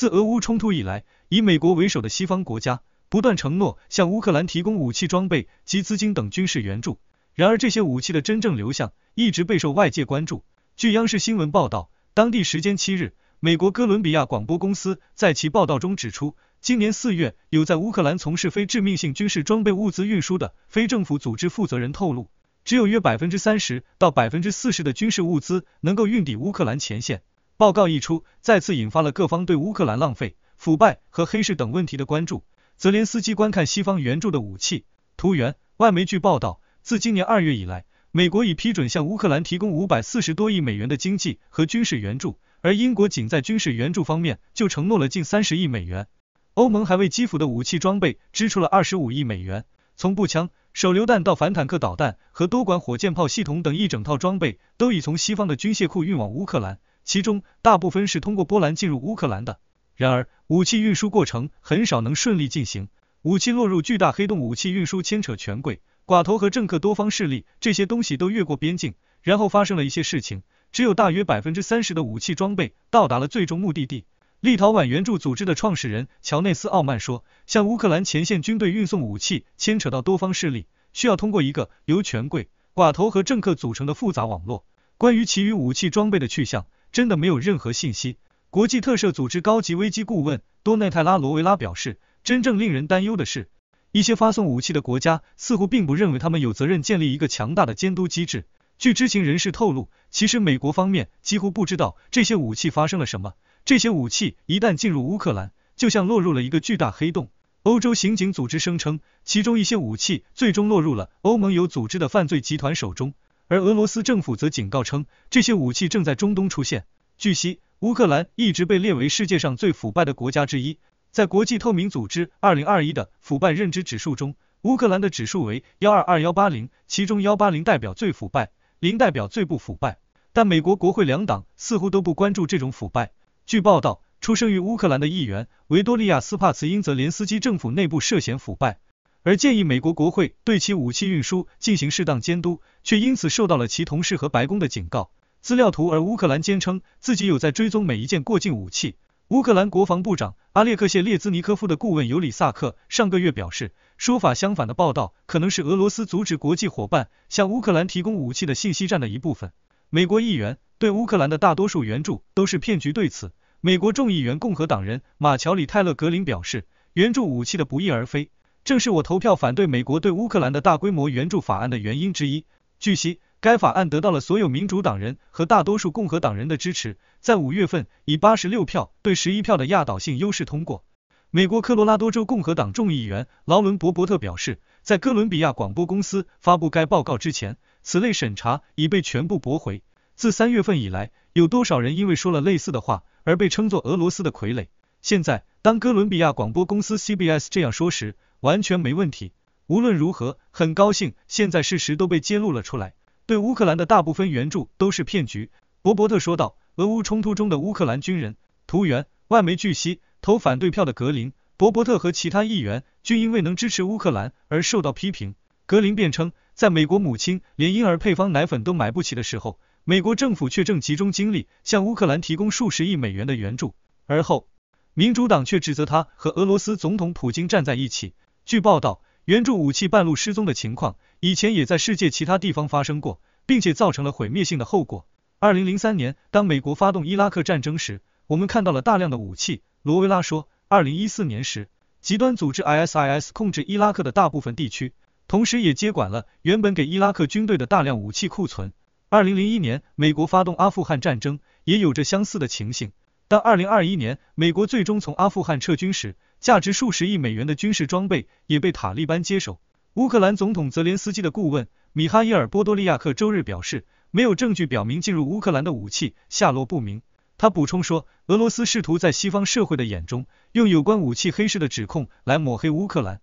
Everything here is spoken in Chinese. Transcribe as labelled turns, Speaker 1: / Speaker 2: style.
Speaker 1: 自俄乌冲突以来，以美国为首的西方国家不断承诺向乌克兰提供武器装备及资金等军事援助。然而，这些武器的真正流向一直备受外界关注。据央视新闻报道，当地时间七日，美国哥伦比亚广播公司在其报道中指出，今年四月，有在乌克兰从事非致命性军事装备物资运输的非政府组织负责人透露，只有约百分之三十到百分之四十的军事物资能够运抵乌克兰前线。报告一出，再次引发了各方对乌克兰浪费、腐败和黑市等问题的关注。泽连斯基观看西方援助的武器。图源：外媒。据报道，自今年二月以来，美国已批准向乌克兰提供五百四十多亿美元的经济和军事援助，而英国仅在军事援助方面就承诺了近三十亿美元。欧盟还为基辅的武器装备支出了二十五亿美元。从步枪、手榴弹到反坦克导弹和多管火箭炮系统等一整套装备，都已从西方的军械库运往乌克兰。其中大部分是通过波兰进入乌克兰的。然而，武器运输过程很少能顺利进行。武器落入巨大黑洞。武器运输牵扯权贵、寡头和政客多方势力，这些东西都越过边境，然后发生了一些事情。只有大约百分之三十的武器装备到达了最终目的地。立陶宛援助组织的创始人乔内斯·奥曼说：“向乌克兰前线军队运送武器牵扯到多方势力，需要通过一个由权贵、寡头和政客组成的复杂网络。关于其余武器装备的去向。”真的没有任何信息。国际特赦组织高级危机顾问多奈泰拉罗维拉表示，真正令人担忧的是，一些发送武器的国家似乎并不认为他们有责任建立一个强大的监督机制。据知情人士透露，其实美国方面几乎不知道这些武器发生了什么。这些武器一旦进入乌克兰，就像落入了一个巨大黑洞。欧洲刑警组织声称，其中一些武器最终落入了欧盟有组织的犯罪集团手中。而俄罗斯政府则警告称，这些武器正在中东出现。据悉，乌克兰一直被列为世界上最腐败的国家之一，在国际透明组织二零二一的腐败认知指数中，乌克兰的指数为幺二二幺八零，其中幺八零代表最腐败，零代表最不腐败。但美国国会两党似乎都不关注这种腐败。据报道，出生于乌克兰的议员维多利亚·斯帕茨因泽连斯基政府内部涉嫌腐败。而建议美国国会对其武器运输进行适当监督，却因此受到了其同事和白宫的警告。资料图。而乌克兰坚称自己有在追踪每一件过境武器。乌克兰国防部长阿列克谢列兹尼科夫的顾问尤里萨克上个月表示，说法相反的报道可能是俄罗斯阻止国际伙伴向乌克兰提供武器的信息战的一部分。美国议员对乌克兰的大多数援助都是骗局。对此，美国众议员、共和党人马乔里泰勒格林表示，援助武器的不翼而飞。正是我投票反对美国对乌克兰的大规模援助法案的原因之一。据悉，该法案得到了所有民主党人和大多数共和党人的支持，在五月份以八十六票对十一票的压倒性优势通过。美国科罗拉多州共和党众议员劳伦·伯伯特表示，在哥伦比亚广播公司发布该报告之前，此类审查已被全部驳回。自三月份以来，有多少人因为说了类似的话而被称作俄罗斯的傀儡？现在，当哥伦比亚广播公司 CBS 这样说时，完全没问题。无论如何，很高兴现在事实都被揭露了出来。对乌克兰的大部分援助都是骗局，伯伯特说道。俄乌冲突中的乌克兰军人。图源外媒。据悉，投反对票的格林、伯伯特和其他议员均因未能支持乌克兰而受到批评。格林辩称，在美国母亲连婴儿配方奶粉都买不起的时候，美国政府却正集中精力向乌克兰提供数十亿美元的援助。而后，民主党却指责他和俄罗斯总统普京站在一起。据报道，援助武器半路失踪的情况以前也在世界其他地方发生过，并且造成了毁灭性的后果。二零零三年，当美国发动伊拉克战争时，我们看到了大量的武器。罗维拉说，二零一四年时，极端组织 ISIS 控制伊拉克的大部分地区，同时也接管了原本给伊拉克军队的大量武器库存。二零零一年，美国发动阿富汗战争也有着相似的情形，但二零二一年美国最终从阿富汗撤军时。价值数十亿美元的军事装备也被塔利班接手。乌克兰总统泽连斯基的顾问米哈伊尔·波多利亚克周日表示，没有证据表明进入乌克兰的武器下落不明。他补充说，俄罗斯试图在西方社会的眼中，用有关武器黑市的指控来抹黑乌克兰。